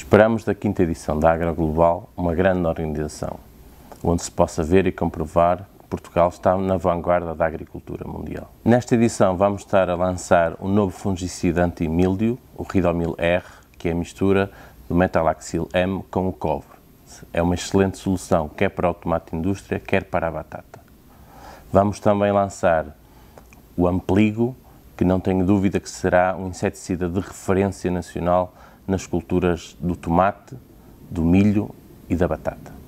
Esperamos da quinta edição da Agro Global uma grande organização, onde se possa ver e comprovar que Portugal está na vanguarda da agricultura mundial. Nesta edição vamos estar a lançar um novo fungicida anti-míldio, o Ridomil R, que é a mistura do metalaxil M com o cobre. É uma excelente solução, quer para o tomate indústria, quer para a batata. Vamos também lançar o Ampligo, que não tenho dúvida que será um inseticida de referência nacional nas culturas do tomate, do milho e da batata.